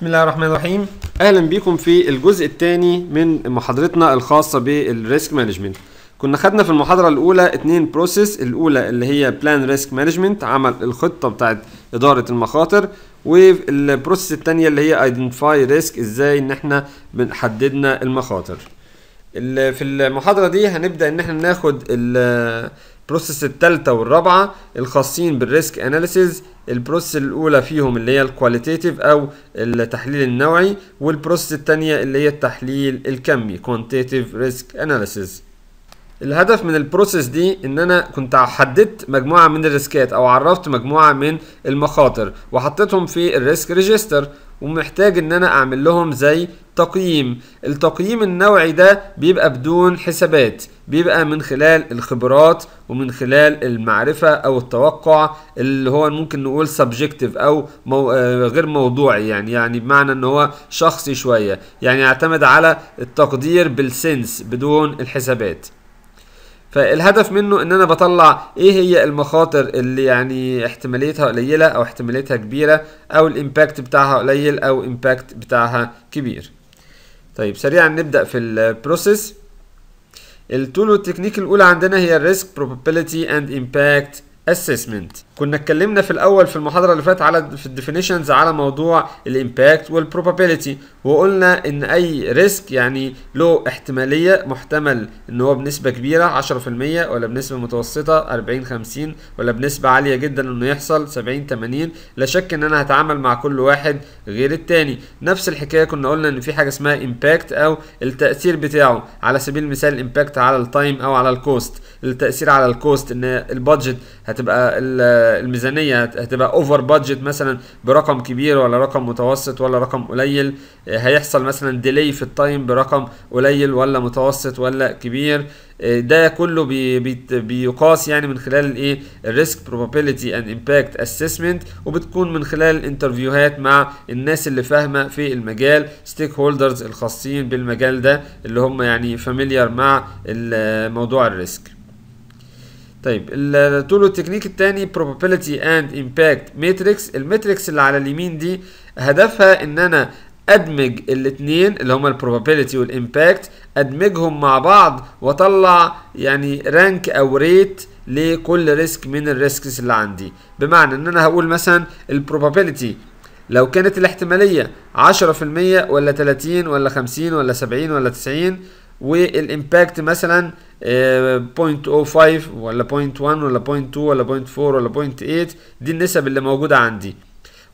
بسم الله الرحمن الرحيم اهلا بيكم في الجزء الثاني من محاضرتنا الخاصه بالريسك مانجمنت كنا خدنا في المحاضره الاولى اتنين بروسيس الاولى اللي هي بلان ريسك مانجمنت عمل الخطه بتاعت اداره المخاطر والبروسيس الثانيه اللي هي ايدنتيفاي ريسك ازاي ان احنا بنحددنا المخاطر في المحاضره دي هنبدا ان احنا ناخد البروسيس التالتة والرابعة الخاصين بالريسك اناليسيز البروسيس الاولى فيهم اللي هي الكواليتيتيف او التحليل النوعي والبروسيس الثانية اللي هي التحليل الكمي كوانتيتيف ريسك اناليسيز الهدف من البروسيس دي ان انا كنت حددت مجموعه من الريسكات او عرفت مجموعه من المخاطر وحطيتهم في الريسك ريجستر ومحتاج ان انا اعمل لهم زي تقييم التقييم النوعي ده بيبقى بدون حسابات بيبقى من خلال الخبرات ومن خلال المعرفة او التوقع اللي هو ممكن نقول سبجكتيف او مو آه، غير موضوعي يعني يعني بمعنى ان هو شخصي شوية يعني يعتمد على التقدير بالسنس بدون الحسابات فالهدف منه ان انا بطلع ايه هي المخاطر اللي يعني احتماليتها قليله او احتماليتها كبيره او الامباكت بتاعها قليل او امباكت بتاعها كبير طيب سريعا نبدا في البروسيس التول والتكنيك الاولى عندنا هي الريسك probability and impact اسسمنت كنا اتكلمنا في الاول في المحاضره اللي فاتت على في الديفينيشنز على موضوع الامباكت والبروبابيلتي وقلنا ان اي ريسك يعني له احتماليه محتمل ان هو بنسبه كبيره 10% ولا بنسبه متوسطه 40 50 ولا بنسبه عاليه جدا انه يحصل 70 80 لا شك ان انا هتعامل مع كل واحد غير التاني نفس الحكايه كنا قلنا ان في حاجه اسمها امباكت او التاثير بتاعه على سبيل المثال امباكت على التايم او على الكوست التاثير على الكوست ان البادجت هتبقى الميزانيه هتبقى اوفر بادجت مثلا برقم كبير ولا رقم متوسط ولا رقم قليل آه، هيحصل مثلا ديلي في التايم برقم قليل ولا متوسط ولا كبير آه، ده كله بي بي بيقاس يعني من خلال الايه الريسك بروبابيلتي اند امباكت اسسمنت وبتكون من خلال انترفيوهات مع الناس اللي فاهمه في المجال ستيك هولدرز الخاصين بالمجال ده اللي هم يعني فاميليار مع آه، موضوع الريسك طيب طول التكنيك الثاني probability and impact matrix الماتريكس اللي على اليمين دي هدفها ان انا ادمج الاثنين اللي هما probability والامباكت ادمجهم مع بعض واطلع يعني رانك او ريت لكل ريسك من الريسكس اللي عندي بمعنى ان انا هقول مثلا البروبابيلتي لو كانت الاحتماليه 10% ولا 30 ولا 50 ولا 70 ولا 90 والامباكت مثلا 0.05 آه، ولا 0.1 ولا 0.2 ولا 0.4 ولا 0.8 دي النسب اللي موجوده عندي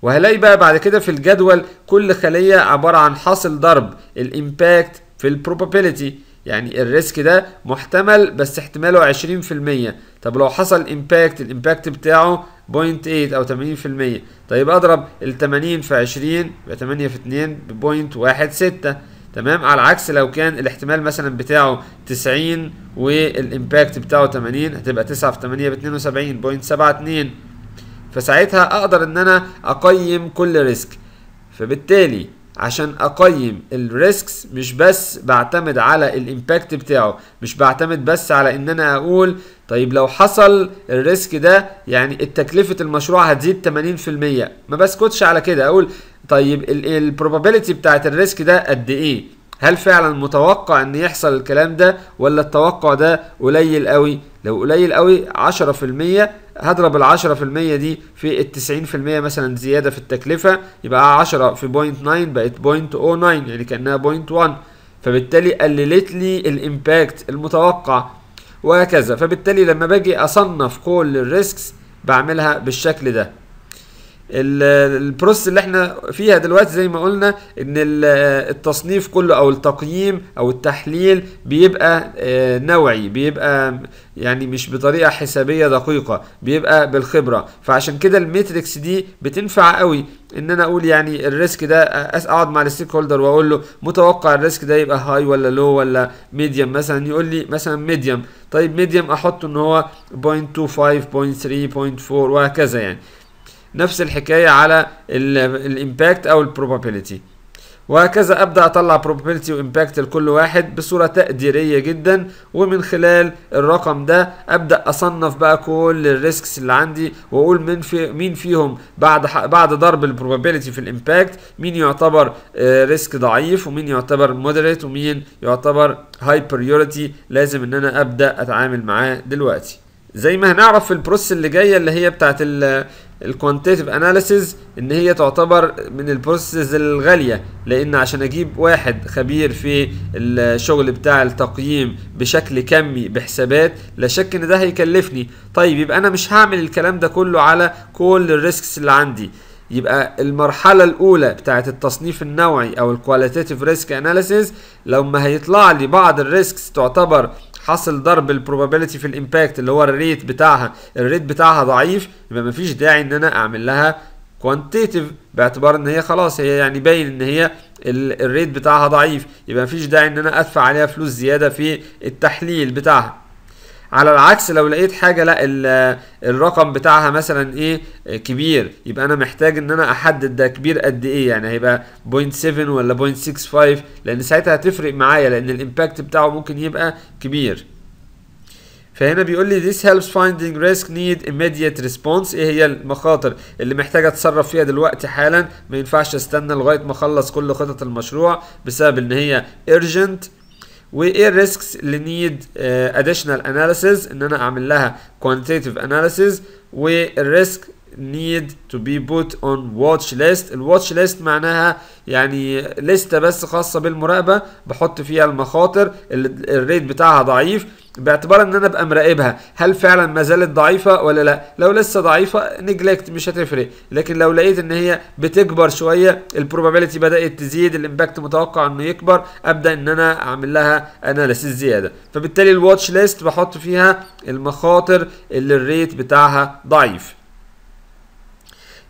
وهلاقي بقى بعد كده في الجدول كل خليه عباره عن حاصل ضرب الامباكت في البروبابيلتي يعني الريسك ده محتمل بس احتماله 20% طب لو حصل امباكت الامباكت بتاعه 0.8 او 80% طيب اضرب ال 80 في 20 يبقى 8 في 2 ب 0.16 تمام على عكس لو كان الاحتمال مثلا بتاعه 90 والامباكت بتاعه 80 هتبقى 9 في 8 ب 72.72 فساعتها اقدر ان انا اقيم كل ريسك فبالتالي عشان اقيم الريسكس مش بس بعتمد على الامباكت بتاعه مش بعتمد بس على ان انا اقول طيب لو حصل الريسك ده يعني التكلفة المشروع هتزيد 80% ما بسكتش على كده اقول طيب البروبابيلتي بتاعت الريسك ده قد ايه هل فعلا متوقع ان يحصل الكلام ده ولا التوقع ده قليل قوي لو قليل قوي 10% هضرب ال 10% دي في ال 90% مثلا زياده في التكلفه يبقى 10 في 0.9 بقت 0.09 يعني كانها 0.1 فبالتالي قللت لي الامباكت المتوقع وهكذا فبالتالي لما باجي اصنف كل الريسكس بعملها بالشكل ده البروس اللي احنا فيها دلوقتي زي ما قلنا ان التصنيف كله او التقييم او التحليل بيبقى آه، نوعي بيبقى يعني مش بطريقه حسابيه دقيقه بيبقى بالخبره فعشان كده الميتريكس دي بتنفع قوي ان انا اقول يعني الريسك ده اقعد مع الستيك هولدر واقول له متوقع الريسك ده يبقى هاي ولا لو ولا ميديم مثلا يقول لي مثلا ميديم طيب ميديم احطه ان هو 0.25 0.3 0.4 وهكذا يعني نفس الحكايه على الامباكت او البروبابيلتي وهكذا ابدا اطلع probability وامباكت لكل واحد بصوره تقديريه جدا ومن خلال الرقم ده ابدا اصنف بقى كل الريسكس اللي عندي واقول مين في مين فيهم بعد بعد ضرب البروبابيلتي في الامباكت مين يعتبر ريسك آه، ضعيف ومين يعتبر مودريت ومين يعتبر هاي بريوريتي لازم ان انا ابدا اتعامل معاه دلوقتي زي ما هنعرف في البروسس اللي جايه اللي هي بتاعت الكوانتيتيف اناليسز ان هي تعتبر من البروسيسز الغاليه لان عشان اجيب واحد خبير في الشغل بتاع التقييم بشكل كمي بحسابات لا شك ان ده هيكلفني طيب يبقى انا مش هعمل الكلام ده كله على كل الريسكس اللي عندي يبقى المرحلة الأولى بتاعة التصنيف النوعي أو الكواليتيف ريسك أناليسيز لما هيطلع لي بعض الريسكس تعتبر حصل ضرب البروبابيلتي في الامباكت اللي هو الريت بتاعها الريت بتاعها ضعيف يبقى مفيش داعي ان انا اعمل لها كوانتيتيف باعتبار ان هي خلاص هي يعني باين ان هي الريت بتاعها ضعيف يبقى مفيش داعي ان انا ادفع عليها فلوس زياده في التحليل بتاعها على العكس لو لقيت حاجه لا الرقم بتاعها مثلا ايه كبير يبقى انا محتاج ان انا احدد ده كبير قد ايه يعني هيبقى 0.7 ولا 0.65 لان ساعتها هتفرق معايا لان الامباكت بتاعه ممكن يبقى كبير فهنا بيقول لي this helps finding risk need immediate response ايه هي المخاطر اللي محتاجه اتصرف فيها دلوقتي حالا ما ينفعش استنى لغايه ما اخلص كل خطط المشروع بسبب ان هي urgent وايه ايه الريسكس اللي نيد اديشنال اناليسيز ان انا اعمل لها كوانتيتيف اناليسيز والريسك نيد تو بي بوت اون واتش ليست الواتش ليست معناها يعني لستة بس خاصة بالمراقبة بحط فيها المخاطر الريت بتاعها ضعيف باعتبار ان انا ابقى مراقبها هل فعلا ما زالت ضعيفه ولا لا لو لسه ضعيفه نجلكت مش هتفرق لكن لو لقيت ان هي بتكبر شويه البروبابيلتي بدات تزيد الامباكت متوقع انه يكبر ابدا ان انا اعمل لها اناليسيس زياده فبالتالي الواتش ليست بحط فيها المخاطر اللي الريت بتاعها ضعيف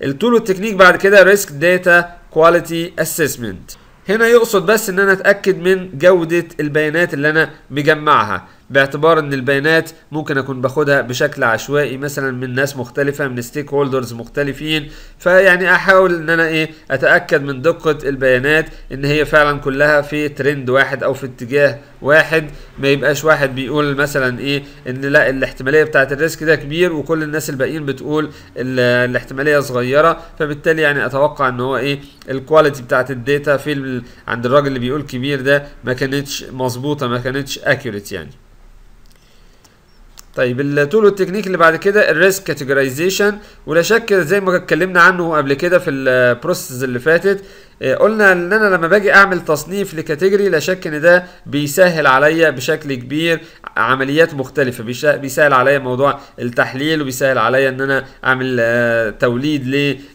التول والتكنيك بعد كده ريسك داتا كواليتي اسسمنت هنا يقصد بس ان انا اتاكد من جوده البيانات اللي انا مجمعها باعتبار ان البيانات ممكن اكون باخدها بشكل عشوائي مثلا من ناس مختلفه من ستيك هولدرز مختلفين فيعني احاول ان انا ايه اتاكد من دقه البيانات ان هي فعلا كلها في ترند واحد او في اتجاه واحد ما يبقاش واحد بيقول مثلا ايه ان لا الاحتماليه بتاعه الريسك ده كبير وكل الناس الباقيين بتقول الاحتماليه صغيره فبالتالي يعني اتوقع ان هو ايه الكواليتي بتاعه الداتا في عند الراجل اللي بيقول كبير ده ما كانتش مظبوطه ما كانتش اكيوريت يعني طيب التول والتكنيك اللي بعد كده الريسك كاتيجورايزيشن ولا شك زي ما اتكلمنا عنه قبل كده في البروسيس اللي فاتت إيه، قلنا ان انا لما باجي اعمل تصنيف لكاتيجوري لا شك ان ده بيسهل عليا بشكل كبير عمليات مختلفه بيسهل عليا موضوع التحليل وبيسهل عليا ان انا اعمل آه، توليد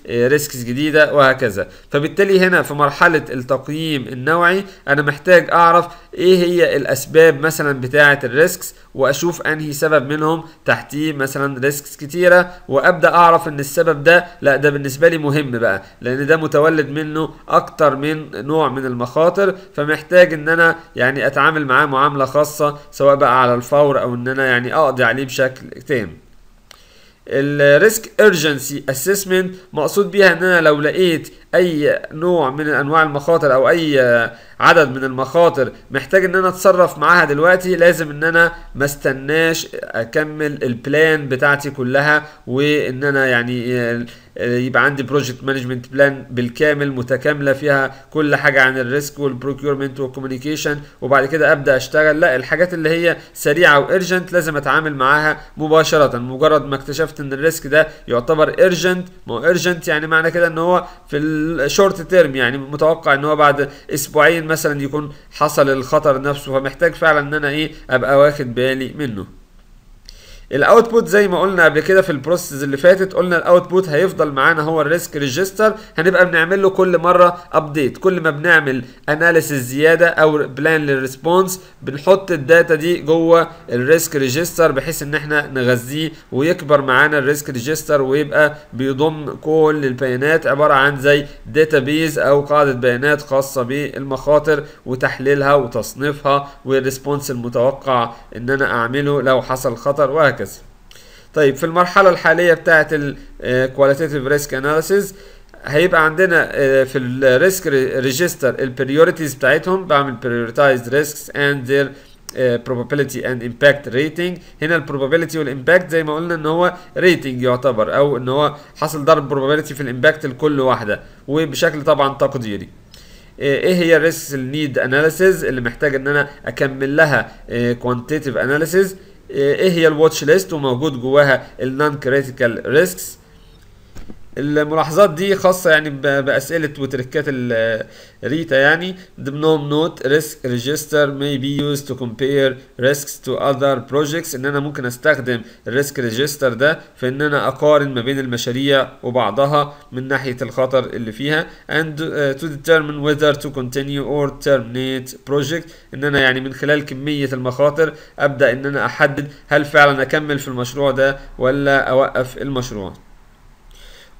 لريسكس آه، جديده وهكذا فبالتالي هنا في مرحله التقييم النوعي انا محتاج اعرف ايه هي الاسباب مثلا بتاعه الريسكس واشوف انهي سبب منهم تحتيه مثلا ريسكس كتيره وابدا اعرف ان السبب ده لا ده بالنسبه لي مهم بقى لان ده متولد منه اكتر من نوع من المخاطر فمحتاج ان انا يعني اتعامل معاه معامله خاصه سواء بقى على الفور او ان انا يعني اقضي عليه بشكل تام الريسك ايرجنسي اسسمنت مقصود بيها ان انا لو لقيت اي نوع من انواع المخاطر او اي عدد من المخاطر محتاج ان انا اتصرف معاها دلوقتي لازم ان انا ما استناش اكمل البلان بتاعتي كلها وان انا يعني يبقى عندي بروجكت مانجمنت بلان بالكامل متكامله فيها كل حاجه عن الريسك والبروكيورمنت والكوميونيكيشن وبعد كده ابدا اشتغل لا الحاجات اللي هي سريعه وارجنت لازم اتعامل معاها مباشره مجرد ما اكتشفت ان الريسك ده يعتبر ارجنت ما هو ارجنت يعني معنى كده ان هو في الشورت تيرم يعني متوقع ان هو بعد اسبوعين مثلا يكون حصل الخطر نفسه فمحتاج فعلا ان انا ايه ابقى واخد بالي منه الاوتبوت زي ما قلنا قبل كده في البروسيس اللي فاتت قلنا الاوتبوت هيفضل معانا هو الريسك ريجستر هنبقى بنعمل له كل مره ابديت كل ما بنعمل اناليسيس زياده او بلان للريسبونس بنحط الداتا دي جوه الريسك ريجستر بحيث ان احنا نغذيه ويكبر معانا الريسك ريجستر ويبقى بيضم كل البيانات عباره عن زي داتابيز او قاعده بيانات خاصه بالمخاطر وتحليلها وتصنيفها والريسبونس المتوقع ان انا اعمله لو حصل خطر وهكذا وهكذا طيب في المرحلة الحالية بتاعة الكواليتيف ريسك اناليسيز هيبقى عندنا آه، في الريسك ريجستر البريوريتيز بتاعتهم بعمل بريوريتايز ريسكس اند ذير probability and impact rating هنا البروبابيليتي probability زي ما قلنا ان هو rating يعتبر او ان هو حصل ضرب probability في الامباكت لكل واحدة وبشكل طبعا تقديري آه، ايه هي الريسك نيد اناليسيز اللي محتاج ان انا اكمل لها كوانتيتيف آه، اناليسيز ايه هي الواتش ليست وموجود جواها النون كريتيكال ريسكس الملاحظات دي خاصة يعني بأسئلة وتركات الريتا يعني ضمنهم نوت ريسك ريجستر may be used to compare risks to other projects ان انا ممكن استخدم الريسك ريجستر ده في ان انا اقارن ما بين المشاريع وبعضها من ناحية الخطر اللي فيها and uh, to determine whether to continue or terminate project ان انا يعني من خلال كمية المخاطر ابدأ ان انا احدد هل فعلا اكمل في المشروع ده ولا اوقف المشروع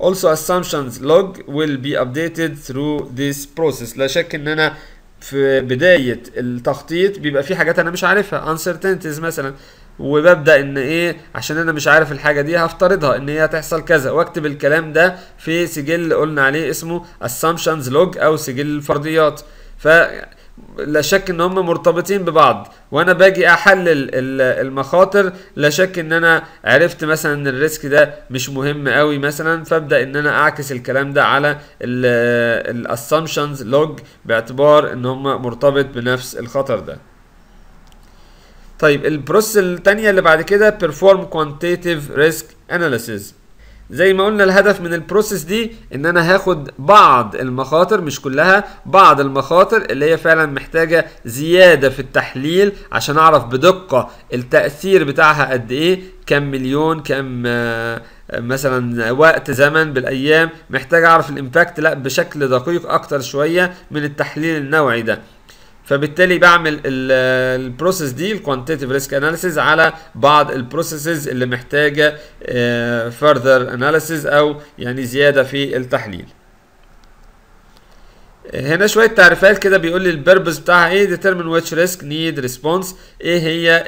also assumptions log will be updated through this process لا شك ان انا في بداية التخطيط بيبقى في حاجات انا مش عارفها uncertainties مثلا وببدا ان ايه عشان انا مش عارف الحاجه دي هفترضها ان هي هتحصل كذا واكتب الكلام ده في سجل قلنا عليه اسمه assumptions log او سجل الفرضيات ف لا شك ان هم مرتبطين ببعض وانا باجي احلل المخاطر لا شك ان انا عرفت مثلا ان الريسك ده مش مهم قوي مثلا فابدا ان انا اعكس الكلام ده على الاسامبشنز لوج باعتبار ان هم مرتبط بنفس الخطر ده طيب البروسس الثانيه اللي بعد كده perform quantitative risk analysis زي ما قلنا الهدف من البروسيس دي ان انا هاخد بعض المخاطر مش كلها بعض المخاطر اللي هي فعلا محتاجه زياده في التحليل عشان اعرف بدقه التاثير بتاعها قد ايه كم مليون كم آه، مثلا وقت زمن بالايام محتاج اعرف الامباكت لا بشكل دقيق اكتر شويه من التحليل النوعي ده فبالتالي بعمل البروسيس دي الكوانتيتيف ريسك اناليسيز على بعض البروسيسز اللي محتاجه فرذر آه، اناليسيز او يعني زياده في التحليل هنا شوية تعريفات كده بيقول لي البيربز بتاعها ايه determine ويتش ريسك نيد ريسبونس ايه هي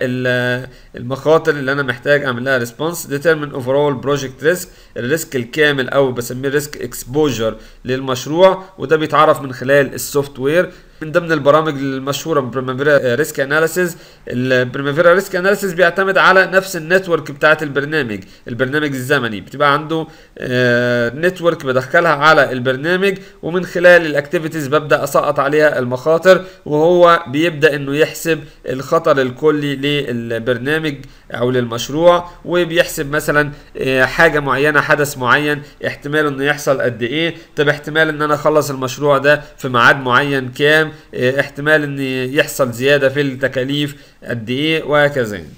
المخاطر اللي انا محتاج اعمل لها ريسبونس determine اوفرول بروجكت ريسك الريسك الكامل او بسميه ريسك اكسبوجر للمشروع وده بيتعرف من خلال السوفت وير من ضمن البرامج المشهوره بريمافيرا ريسك اناليسيز البريمافيرا ريسك اناليسيز بيعتمد على نفس النتورك بتاعت البرنامج البرنامج الزمني بتبقى عنده آه، نتورك بدخلها على البرنامج ومن خلال الاكتيفيتيز ببدا اسقط عليها المخاطر وهو بيبدا انه يحسب الخطر الكلي للبرنامج او للمشروع وبيحسب مثلا آه، حاجه معينه حدث معين احتمال انه يحصل قد ايه طب احتمال ان انا اخلص المشروع ده في ميعاد معين كام إيه، احتمال ان يحصل زياده في التكاليف قد ايه وهكذا يعني.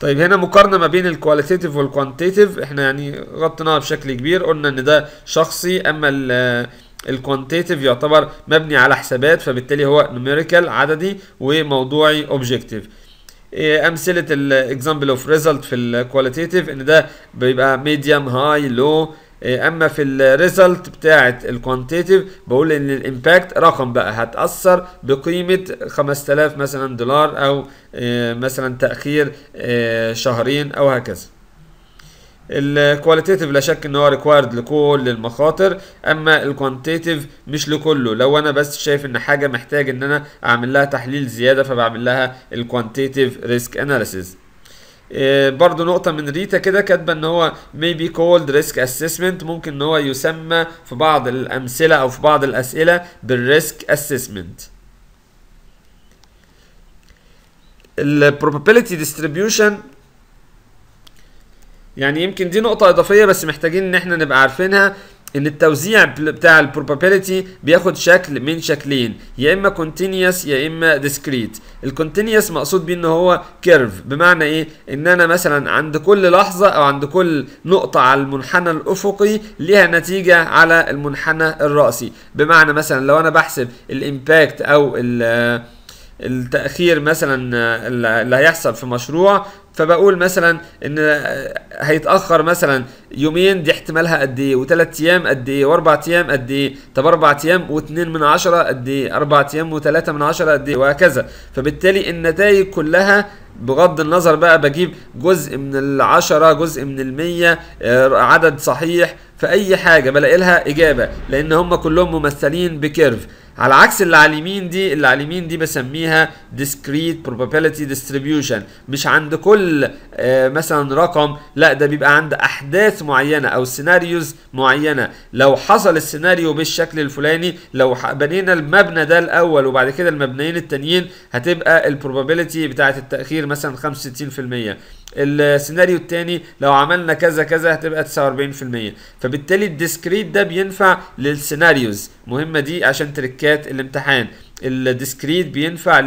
طيب هنا مقارنه ما بين الكواليتيف والكوانتيتيف احنا يعني غطيناها بشكل كبير قلنا ان ده شخصي اما الكوانتيتيف يعتبر مبني على حسابات فبالتالي هو نوميريكال عددي وموضوعي اوبجكتيف امثله الاكزامبل اوف ريزلت في الكواليتيف ان ده بيبقى ميديم هاي لو إيه، اما في الريزلت بتاعه الكوانتيتيف بقول ان الامباكت رقم بقى هتاثر بقيمه 5000 مثلا دولار او إيه، مثلا تاخير إيه، شهرين او هكذا الكواليتيف لا شك ان هو ريكوايرد لكل المخاطر اما الكوانتيتيف مش لكله لو انا بس شايف ان حاجه محتاج ان انا اعمل لها تحليل زياده فبعمل لها الكوانتيتيف ريسك اناليسيز آه، برضو نقطه من ريتا كده كاتبه ان هو may be called risk assessment ممكن ان هو يسمى في بعض الامثله او في بعض الاسئله بالريسك اسسمنت probability distribution يعني يمكن دي نقطة إضافية بس محتاجين إن احنا نبقى عارفينها ان التوزيع بتاع البروبابيلتي بياخد شكل من شكلين يا اما كونتينيوس يا اما ديسكريت الكونتينيوس مقصود بيه ان هو كيرف بمعنى ايه ان انا مثلا عند كل لحظه او عند كل نقطه على المنحنى الافقي ليها نتيجه على المنحنى الراسي بمعنى مثلا لو انا بحسب الامباكت او ال التاخير مثلا اللي هيحصل في مشروع فبقول مثلا ان هيتاخر مثلا يومين دي احتمالها قد ايه وثلاث ايام قد ايه واربع ايام قد ايه طب اربع ايام واثنين من عشره قد ايه اربع ايام وثلاثه من عشره قد ايه وهكذا فبالتالي النتائج كلها بغض النظر بقى بجيب جزء من العشرة جزء من المية آه، عدد صحيح فاي حاجه بلاقي لها اجابه لان هم كلهم ممثلين بكيرف على عكس اللي على اليمين دي اللي على اليمين دي بسميها discrete probability distribution مش عند كل آه، مثلا رقم لا ده بيبقى عند احداث معينه او سيناريوز معينه لو حصل السيناريو بالشكل الفلاني لو بنينا المبنى ده الاول وبعد كده المبنيين التانيين هتبقى البروبابيلتي بتاعه التاخير مثلا 65% السيناريو الثاني لو عملنا كذا كذا هتبقى 49% فبالتالي الديسكريت ده بينفع للسيناريوز مهمه دي عشان تركات الامتحان الديسكريت بينفع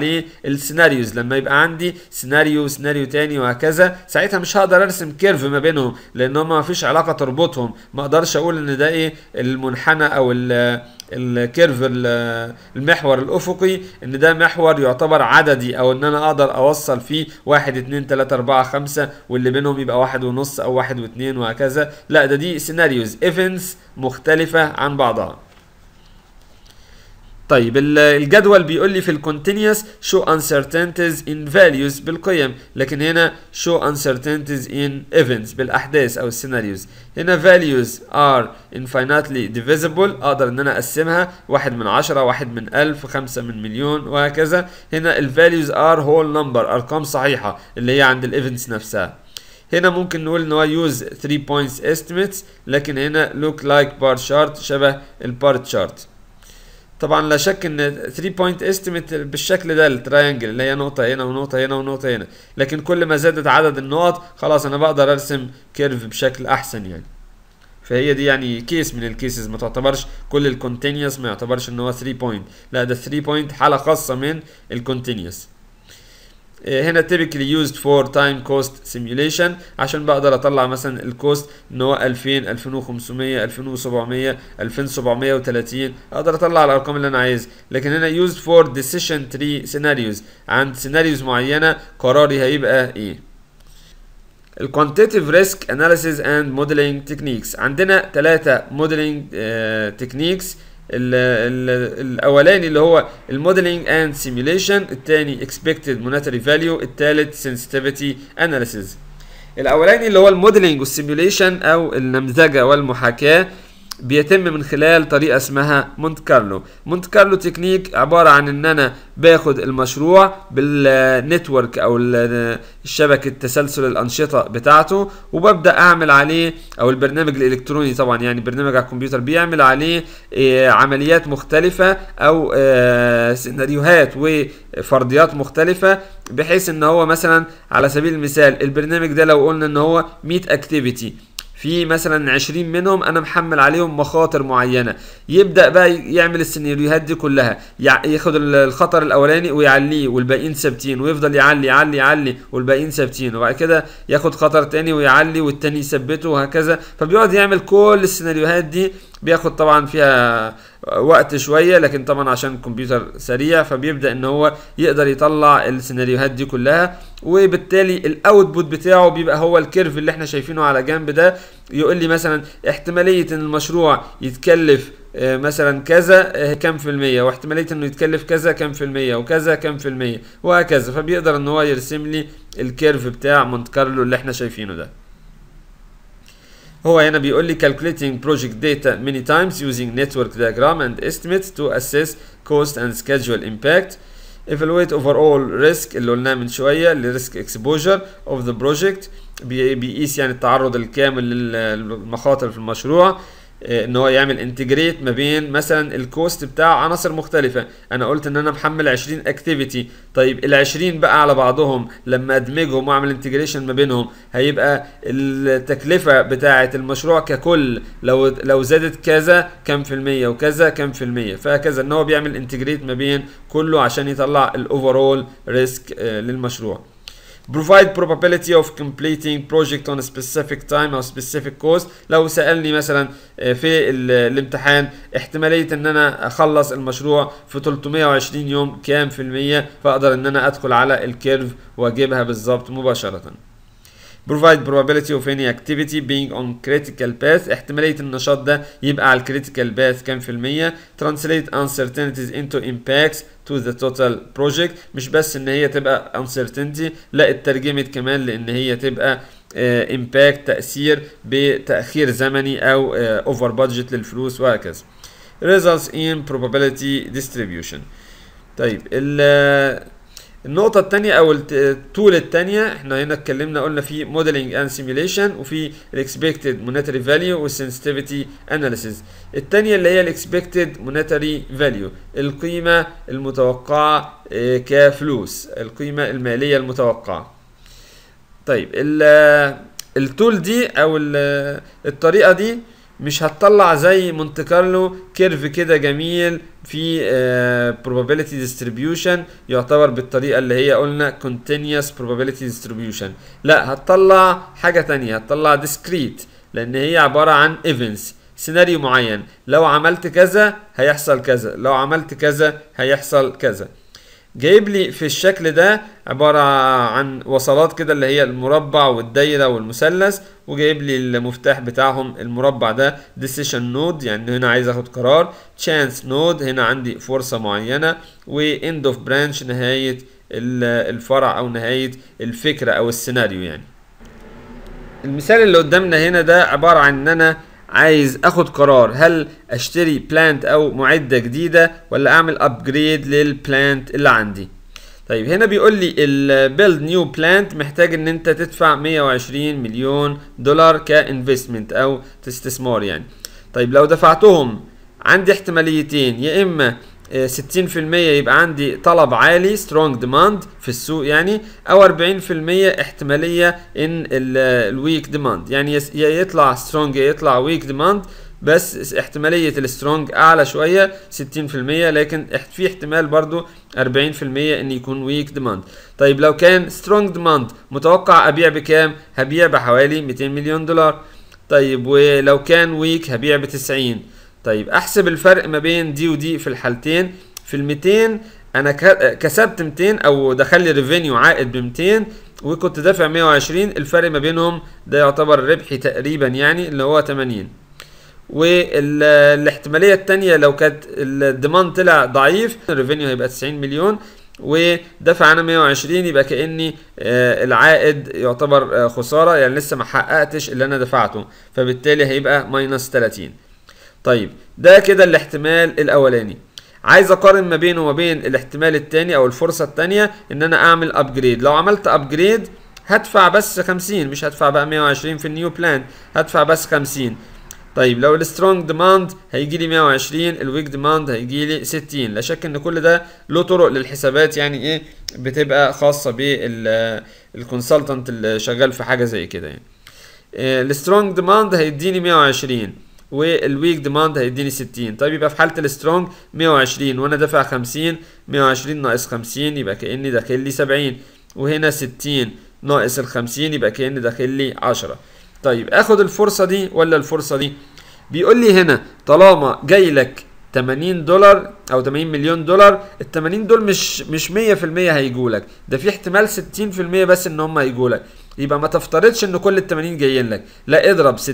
للسيناريوز لما يبقى عندي سيناريو وسيناريو تاني وهكذا ساعتها مش هقدر ارسم كيرف ما بينهم لان هما مفيش علاقه تربطهم ما اقدرش اقول ان ده ايه المنحنى او ال الكيرف المحور الافقي ان ده محور يعتبر عددي او ان انا اقدر اوصل فيه واحد اتنين تلاتة اربعة خمسة واللي بينهم يبقى واحد ونص او واحد واتنين وهكذا لا ده دي سيناريوز ايفنتس مختلفة عن بعضها طيب الجدول بيقول لي في continuous show uncertainties in values بالقيم لكن هنا show uncertainties in events بالاحداث او السيناريوز هنا values are infinitely divisible اقدر ان انا اقسمها واحد من عشرة واحد من الف خمسة من مليون وهكذا هنا values are whole number ارقام صحيحة اللي هي عند الايفنتس نفسها هنا ممكن نقول ان هو يوز 3 points estimates لكن هنا look like bar chart شبه البار chart طبعا لا شك ان 3 بوينت استيميت بالشكل ده التراينجل اللي هي نقطه هنا ونقطه هنا ونقطه هنا لكن كل ما زادت عدد النقط خلاص انا بقدر ارسم كيرف بشكل احسن يعني فهي دي يعني كيس من الكيسز ما تعتبرش كل الكونتينيوس ما يعتبرش ان هو 3 بوينت لا ده 3 بوينت حاله خاصه من الكونتينيوس إيه، هنا typically used for time cost simulation عشان بقدر اطلع مثلا الكوست ان هو 2000 2500 2700 2730 اقدر اطلع الارقام اللي انا عايزها لكن هنا used for decision tree scenarios عند سيناريوز معينه قراري هيبقى ايه الكوانتيتيف ريسك اناليسيز اند موديلنج تكنيكس عندنا ثلاثه موديلنج تكنيكس الاولاني اللي هو الموديلنج اند سيميليشن الثاني اكسبكتد مونيتري فاليو الثالث سنسيتيفيتي اناليسيز الاولاني اللي هو الموديلنج والسيميليشن او النمذجه والمحاكاه بيتم من خلال طريقة اسمها مونت كارلو مونت كارلو تكنيك عبارة عن ان انا باخد المشروع بالنتورك او الشبكة تسلسل الانشطة بتاعته وببدأ اعمل عليه او البرنامج الالكتروني طبعا يعني برنامج على الكمبيوتر بيعمل عليه آه، عمليات مختلفة او آه، سيناريوهات وفرضيات مختلفة بحيث ان هو مثلا على سبيل المثال البرنامج ده لو قلنا ان هو 100 اكتيفيتي في مثلا 20 منهم انا محمل عليهم مخاطر معينه يبدا بقى يعمل السيناريوهات دي كلها ياخد الخطر الاولاني ويعليه والباقيين ثابتين ويفضل يعلي يعلي يعلي والباقيين ثابتين وبعد كده ياخد خطر تاني ويعلي والتاني يثبته وهكذا فبيقعد يعمل كل السيناريوهات دي بياخد طبعا فيها وقت شويه لكن طبعا عشان الكمبيوتر سريع فبيبدا ان هو يقدر يطلع السيناريوهات دي كلها وبالتالي الاوتبوت بتاعه بيبقى هو الكيرف اللي احنا شايفينه على جنب ده يقول لي مثلا احتماليه ان المشروع يتكلف آه، مثلا كذا آه، كم في المية واحتمالية انه يتكلف كذا كم في المية وكذا كم في المية وهكذا فبيقدر ان هو يرسم لي الكيرف بتاع مونت كارلو اللي احنا شايفينه ده هو هنا بيقول لي calculating project data many times using network diagram and estimates to assess cost and schedule impact evaluate overall risk اللي قلناه من شويه risk exposure of the project بيقيس يعني التعرض الكامل للمخاطر في المشروع آه، ان هو يعمل انتجريت ما بين مثلا الكوست بتاع عناصر مختلفه انا قلت ان انا محمل 20 اكتيفيتي طيب ال 20 بقى على بعضهم لما ادمجهم واعمل انتجريشن ما بينهم هيبقى التكلفه بتاعه المشروع ككل لو لو زادت كذا كم في الميه وكذا كم في الميه فهكذا ان هو بيعمل انتجريت ما بين كله عشان يطلع الاوفرول آه، ريسك للمشروع provide probability of completing project on a specific time او specific cost لو سألني مثلا آه، في الامتحان احتمالية ان انا اخلص المشروع في 320 يوم كام في المية فاقدر ان انا ادخل على الكيرف واجيبها بالظبط مباشرة provide probability of any activity being on critical path احتمالية النشاط ده يبقى على critical path كام في المية translate uncertainties into impacts to the total project مش بس ان هي تبقى uncertainty لا اترجمت كمان لان هي تبقى impact تأثير بتأخير زمني او اوفر uh, بادجت للفلوس وهكذا results in probability distribution طيب ال النقطة التانية أو التول التانية احنا هنا اتكلمنا قلنا في موديلنج اند سيميوليشن وفي الاكسبكتد مونيتري فاليو والسنسيتيفيتي اناليسيز التانية اللي هي الاكسبكتد مونيتري فاليو القيمة المتوقعة آه، كفلوس القيمة المالية المتوقعة طيب التول دي أو الطريقة دي مش هتطلع زي مونت كارلو كيرف كده جميل في آه، probability distribution يعتبر بالطريقه اللي هي قلنا continuous probability distribution لا هتطلع حاجه ثانيه هتطلع discrete لان هي عباره عن events سيناريو معين لو عملت كذا هيحصل كذا لو عملت كذا هيحصل كذا جايب لي في الشكل ده عبارة عن وصلات كده اللي هي المربع والدايرة والمثلث وجايب لي المفتاح بتاعهم المربع ده decision node يعني هنا عايز اخد قرار chance node هنا عندي فرصة معينة و end of branch نهاية الفرع او نهاية الفكرة او السيناريو يعني المثال اللي قدامنا هنا ده عبارة عن ان انا عايز اخد قرار هل اشتري بلانت او معده جديده ولا اعمل ابجريد للبلانت اللي عندي طيب هنا بيقول لي البيلد نيو بلانت محتاج ان انت تدفع 120 مليون دولار كانفستمنت او استثمار يعني طيب لو دفعتهم عندي احتماليتين يا اما 60% آه، يبقى عندي طلب عالي سترونج ديماند في السوق يعني او 40% احتماليه ان الويك ديماند يعني يا يطلع سترونج يا يطلع ويك ديماند بس احتمالية السترونج اعلى شوية 60% لكن في احتمال برضو 40% ان يكون ويك ديماند طيب لو كان سترونج ديماند متوقع ابيع بكام هبيع بحوالي 200 مليون دولار طيب ولو كان ويك هبيع ب 90 طيب احسب الفرق ما بين دي ودي في الحالتين في ال 200 انا كسبت 200 او دخل لي ريفينيو عائد ب 200 وكنت دافع 120 الفرق ما بينهم ده يعتبر ربحي تقريبا يعني اللي هو 80 والاحتماليه الثانيه لو كانت الديماند طلع ضعيف الريفينيو هيبقى 90 مليون ودفع انا 120 يبقى كاني آه، العائد يعتبر آه، خساره يعني لسه ما حققتش اللي انا دفعته فبالتالي هيبقى ماينس 30 طيب ده كده الاحتمال الاولاني عايز اقارن ما بينه وما بين الاحتمال التاني او الفرصه التانيه ان انا اعمل ابجريد لو عملت ابجريد هدفع بس 50 مش هدفع بقى 120 في النيو بلان هدفع بس 50 طيب لو السترونج ديماند هيجي لي 120 الويك ديماند هيجي لي 60 لا شك ان كل ده له طرق للحسابات يعني ايه بتبقى خاصه بالكونسلتنت اللي شغال في حاجه زي كده يعني آه، السترونج ديماند هيديني 120 والويك ديماند هيديني 60 طيب يبقى في حاله السترونج 120 وانا دافع 50 120 ناقص 50 يبقى كاني داخل لي 70 وهنا 60 ناقص ال 50 يبقى كاني داخل لي 10 طيب اخد الفرصه دي ولا الفرصه دي بيقول لي هنا طالما جاي لك 80 دولار او 80 مليون دولار ال 80 دول مش مش 100% هيجوا لك ده في احتمال 60% بس ان هم هيجوا لك يبقى ما تفترضش ان كل ال 80 جايين لك لا اضرب 60% 0.6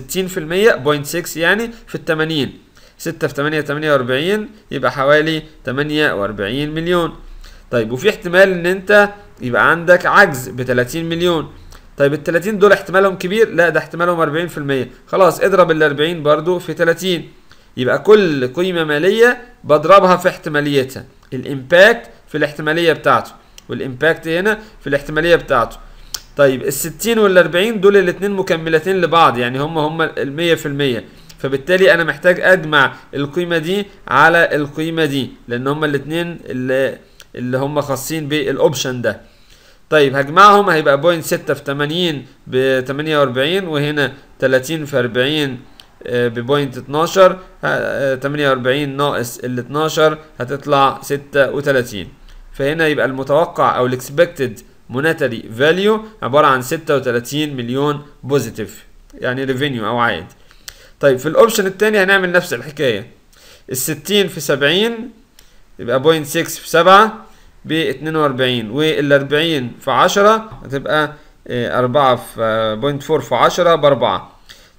يعني في ال 80 6 في 8 48 يبقى حوالي 48 مليون طيب وفي احتمال ان انت يبقى عندك عجز ب 30 مليون طيب ال 30 دول احتمالهم كبير لا ده احتمالهم 40% خلاص اضرب ال 40 برضو في 30 يبقى كل قيمة مالية بضربها في احتماليتها الامباكت في الاحتمالية بتاعته والامباكت هنا في الاحتمالية بتاعته طيب ال 60 وال 40 دول الاثنين مكملتين لبعض يعني هم هم ال 100% فبالتالي انا محتاج اجمع القيمه دي على القيمه دي لان هم الاثنين اللي اللي هم خاصين بالاوبشن ده طيب هجمعهم هيبقى بوينت 6 في 80 ب 48 وهنا 30 في 40 ببوينت 12 48 ناقص ال 12 هتطلع 36 فهنا يبقى المتوقع او الاكسبكتد مونيتري فاليو عباره عن 36 مليون بوزيتيف يعني ريفينيو او عائد طيب في الاوبشن الثاني هنعمل نفس الحكايه ال 60 في 70 يبقى 0.6 في 7 ب 42 وال 40 في 10 هتبقى 4 آه، في 0.4 آه، في 10 ب 4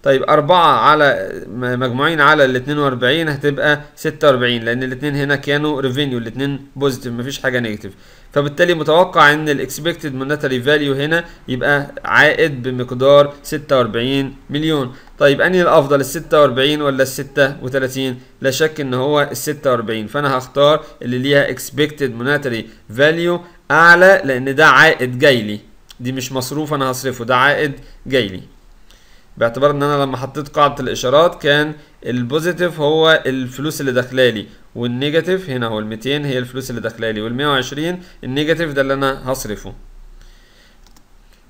طيب 4 على مجموعين على ال 42 هتبقى 46 لان الاثنين هنا كانوا ريفينيو الاثنين بوزيتيف مفيش حاجه نيجاتيف فبالتالي متوقع ان الاكسبكتد مونيتري فاليو هنا يبقى عائد بمقدار 46 مليون طيب انهي الافضل ال 46 ولا ال 36 لا شك ان هو ال 46 فانا هختار اللي ليها اكسبكتد مونيتري فاليو اعلى لان ده عائد جاي لي دي مش مصروف انا هصرفه ده عائد جاي لي باعتبار ان انا لما حطيت قاعده الاشارات كان البوزيتيف هو الفلوس اللي داخلالي والنيجاتيف هنا هو ال200 هي الفلوس اللي داخلالي وال120 النيجاتيف ده اللي انا هصرفه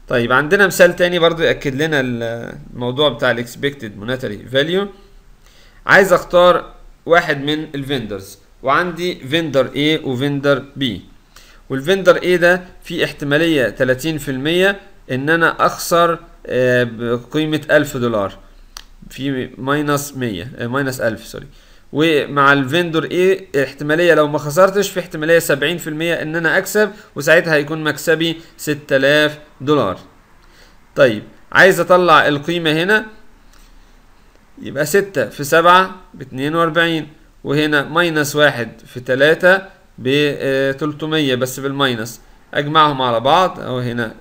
طيب عندنا مثال تاني برضو يأكد لنا الموضوع بتاع الاكسبكتد مونتري فاليو عايز اختار واحد من الفندرز وعندي فيندر A وفيندر B والفيندر A ده في احتمالية 30% ان انا اخسر بقيمة آه، 1000 دولار في ماينس 100 آه، ماينس 1000 سوري ومع الفندور ايه احتماليه لو ما خسرتش في احتماليه 70% ان انا اكسب وساعتها هيكون مكسبي 6000 دولار طيب عايز اطلع القيمه هنا يبقى 6 في 7 ب 42 وهنا ماينس 1 في 3 ب 300 بس بالماينس اجمعهم على بعض اهو هنا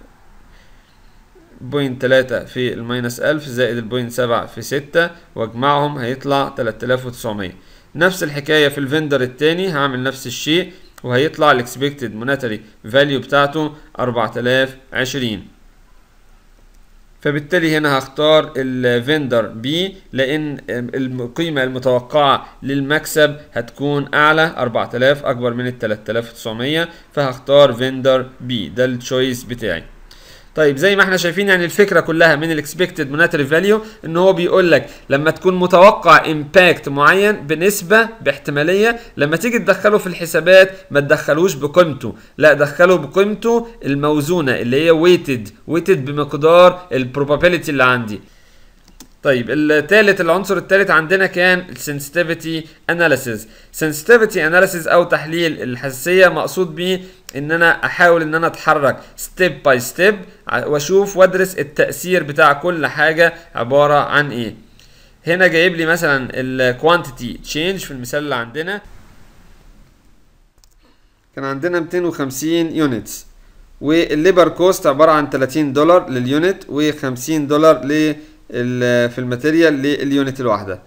بوينت تلاتة في الماينس 1000 زائد البوينت سبعة في 6 واجمعهم هيطلع 3900 نفس الحكاية في الفندر الثاني هعمل نفس الشيء وهيطلع الاكسبكتد مونتري فاليو بتاعته 4020 فبالتالي هنا هختار الفندر بي لان القيمة المتوقعة للمكسب هتكون اعلى 4000 اكبر من ال 3900 فهختار فندر بي ده التشويس بتاعي طيب زي ما احنا شايفين يعني الفكره كلها من الاكسبكتد مونيتري فاليو ان هو بيقول لك لما تكون متوقع امباكت معين بنسبه باحتماليه لما تيجي تدخله في الحسابات ما تدخلوش بقيمته لا دخله بقيمته الموزونه اللي هي ويتد ويتد بمقدار البروبابيلتي اللي عندي طيب الثالث العنصر الثالث عندنا كان السنسيتيفيتي اناليسيز سنسيتيفيتي اناليسيز او تحليل الحساسيه مقصود بيه ان انا احاول ان انا اتحرك ستيب باي ستيب واشوف وادرس التاثير بتاع كل حاجه عباره عن ايه هنا جايب لي مثلا الكوانتيتي تشينج في المثال اللي عندنا كان عندنا 250 يونتس والليبر كوست عباره عن 30 دولار لليونت و50 دولار لليونت في الماتيريال لليونت الواحده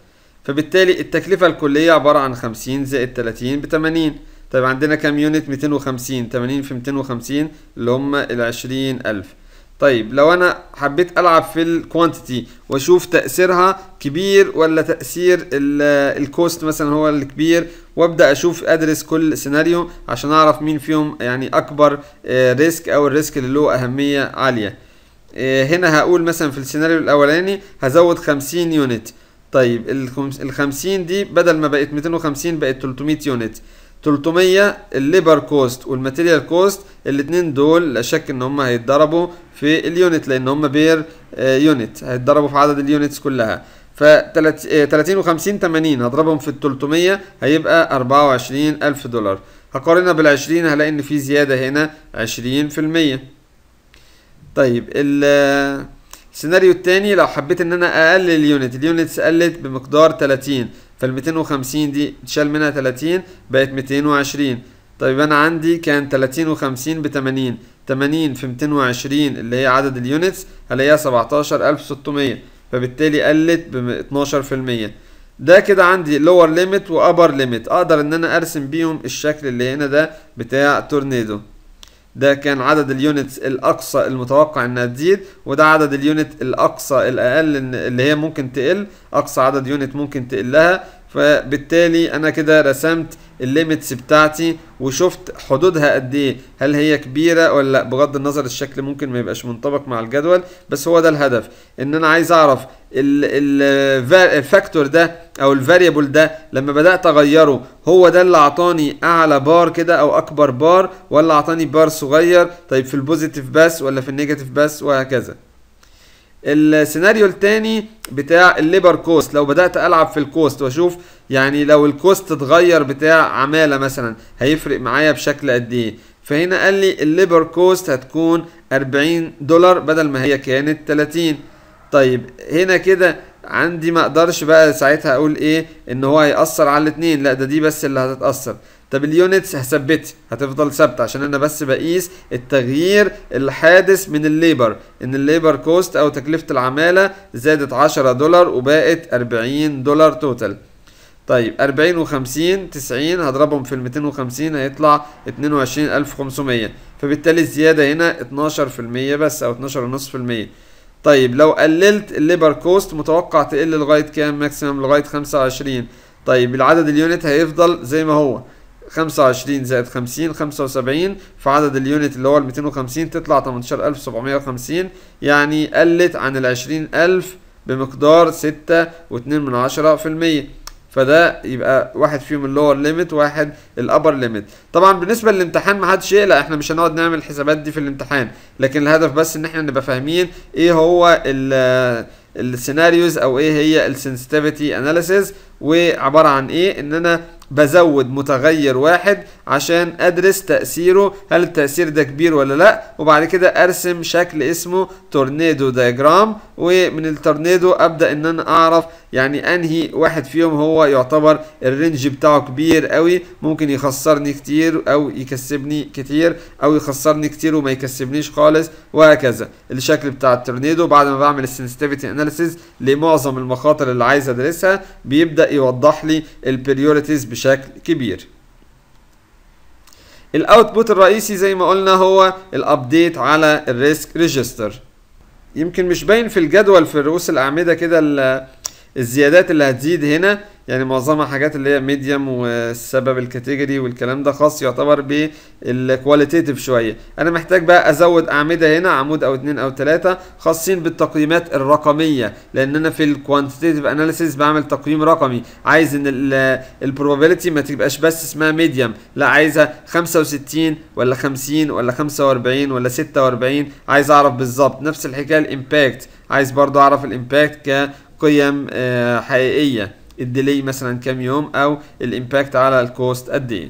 فبالتالي التكلفه الكليه عباره عن 50 زائد 30 ب 80 طيب عندنا كام يونت 250 80 في 250 اللي هم ال 20000 طيب لو انا حبيت العب في الكوانتيتي واشوف تاثيرها كبير ولا تاثير الكوست مثلا هو الكبير وابدا اشوف ادرس كل سيناريو عشان اعرف مين فيهم يعني اكبر ريسك آه، او الريسك اللي له اهميه عاليه إيه، هنا هقول مثلا في السيناريو الاولاني هزود 50 يونت طيب ال 50 دي بدل ما بقت 250 بقت 300 يونت 300 الليبر كوست والماتيريال كوست الاثنين دول لا شك ان هم هيتضربوا في اليونت لان هم بير آه، يونت هيتضربوا في عدد اليونتس كلها ف 30 و50 80 هضربهم في ال 300 هيبقى 24000 دولار هقارنها بال 20 هلاقي ان في زياده هنا 20% طيب السيناريو التاني لو حبيت ان انا اقلل اليونت اليونتس قلت بمقدار 30 فال 250 دي اتشال منها 30 بقت 220 طيب انا عندي كان 30 و50 ب 80 80 في 220 اللي هي عدد اليونتس هلاقيها 17600 فبالتالي قلت ب 12% ده كده عندي لور ليميت وابر ليميت اقدر ان انا ارسم بيهم الشكل اللي هنا ده بتاع تورنيدو ده كان عدد اليونتس الاقصى المتوقع انها تزيد وده عدد اليونت الاقصى الاقل اللي هي ممكن تقل اقصى عدد يونت ممكن تقلها فبالتالي انا كده رسمت الليميتس بتاعتي وشفت حدودها قد ايه هل هي كبيره ولا لا بغض النظر الشكل ممكن ما يبقاش منطبق مع الجدول بس هو ده الهدف ان انا عايز اعرف الفاكتور ده او الفاريبل ده لما بدات اغيره هو ده اللي اعطاني اعلى بار كده او اكبر بار ولا اعطاني بار صغير طيب في البوزيتيف بس ولا في النيجاتيف بس وهكذا السيناريو الثاني بتاع الليبر كوست لو بدات العب في الكوست واشوف يعني لو الكوست اتغير بتاع عماله مثلا هيفرق معايا بشكل قد ايه فهنا قال لي الليبر كوست هتكون 40 دولار بدل ما هي كانت 30 طيب هنا كده عندي ما اقدرش بقى ساعتها اقول ايه ان هو هيأثر على الاتنين لا ده دي بس اللي هتتأثر طب اليونتس ثبتها هتفضل ثابته عشان انا بس بقيس التغيير الحادث من الليبر ان الليبر كوست او تكلفه العماله زادت 10 دولار وبقت 40 دولار توتال طيب 40 و50 90 هضربهم في ال 250 هيطلع 22500 فبالتالي الزياده هنا 12% بس او 12.5% طيب لو قللت الليبر كوست متوقع تقل لغايه كام ماكسيمم لغايه 25 طيب العدد اليونت هيفضل زي ما هو 25 زائد 50 75 في عدد اليونت اللي هو ال 250 تطلع 18750 يعني قلت عن ال 20000 بمقدار 6.2% فده يبقى واحد فيهم اللور ليميت واحد الابر ليميت طبعا بالنسبه للامتحان ما حدش يقلق احنا مش هنقعد نعمل الحسابات دي في الامتحان لكن الهدف بس ان احنا نبقى فاهمين ايه هو السيناريوز او ايه هي السنسيتيفيتي اناليسيز وعباره عن ايه ان انا بزود متغير واحد عشان ادرس تاثيره هل التاثير ده كبير ولا لا وبعد كده ارسم شكل اسمه تورنيدو دايجرام ومن التورنيدو ابدا ان انا اعرف يعني انهي واحد فيهم هو يعتبر الرينج بتاعه كبير قوي ممكن يخسرني كتير او يكسبني كتير او يخسرني كتير وما يكسبنيش خالص وهكذا الشكل بتاع التورنيدو بعد ما بعمل السنسيتيفيتي اناليسيز لمعظم المخاطر اللي عايز ادرسها بيبدا يوضح لي البريوريتيز بشكل كبير الاوتبوت الرئيسي زي ما قلنا هو الابديت على الريسك ريجستر يمكن مش باين في الجدول في رؤوس الاعمده كده الزيادات اللي هتزيد هنا يعني معظمها حاجات اللي هي ميديم والسبب الكاتيجوري والكلام ده خاص يعتبر بالكواليتيف شويه انا محتاج بقى ازود اعمده هنا عمود او اتنين او تلاته خاصين بالتقييمات الرقميه لان انا في الكوانتيتيف اناليسيس بعمل تقييم رقمي عايز ان البروبابيلتي ما تبقاش بس اسمها ميديم لا عايزها 65 ولا 50 ولا 45 ولا 46 عايز اعرف بالظبط نفس الحكايه الامباكت عايز برضو اعرف الامباكت كقيم آه، حقيقيه الديلي مثلا كام يوم او الامباكت على الكوست قد ايه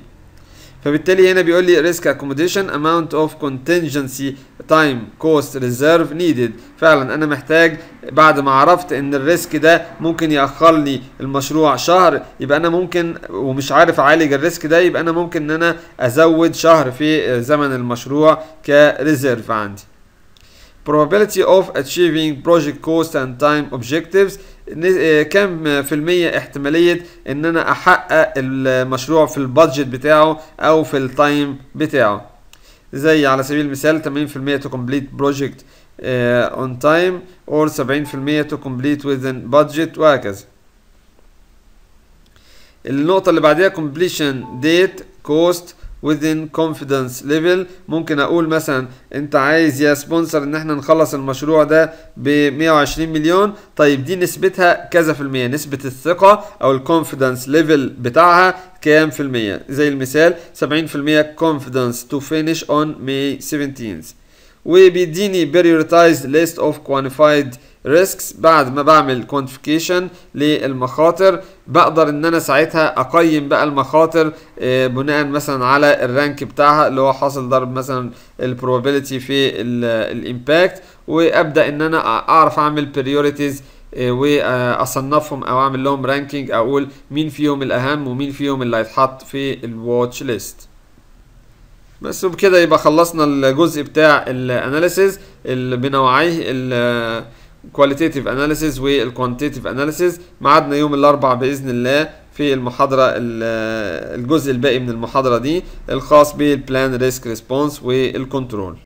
فبالتالي هنا بيقول لي ريسك اكوموديشن اماونت اوف كونتينجنسي تايم كوست ريزيرف نيدد فعلا انا محتاج بعد ما عرفت ان الريسك ده ممكن ياخر لي المشروع شهر يبقى انا ممكن ومش عارف اعالج الريسك ده يبقى انا ممكن ان انا ازود شهر في زمن المشروع كريزيرف عندي probability of achieving project cost and time objectives آه، كام في المية احتمالية ان انا احقق المشروع في البادجت بتاعه او في التايم بتاعه زي على سبيل المثال 80% to complete project uh, on time or 70% to complete within budget وهكذا النقطة اللي بعدها completion date cost within confidence level ممكن اقول مثلا انت عايز يا سبونسر ان احنا نخلص المشروع ده ب 120 مليون طيب دي نسبتها كذا في المية نسبة الثقة او الكونفيدنس ليفل بتاعها كام في المية زي المثال 70% confidence to finish on May 17th وبيديني prioritized list of quantified ريسكس بعد ما بعمل كوانتيفيكيشن للمخاطر بقدر ان انا ساعتها اقيم بقى المخاطر آه، بناء مثلا على الرانك بتاعها اللي هو حاصل ضرب مثلا البروبابيلتي في الامباكت وابدا ان انا اعرف اعمل بريوريتيز آه، واصنفهم او اعمل لهم رانكينج اقول مين فيهم الاهم ومين فيهم اللي هيتحط في الواتش ليست بس وبكده يبقى خلصنا الجزء بتاع الاناليسيز اللي بنوعيه كواليتيتيف اناليسيز والكوانتيتيف اناليسيز ميعادنا يوم الاربعاء باذن الله في المحاضرة الجزء الباقي من المحاضرة دي الخاص بالبلان ريسك ريسبونس والكنترول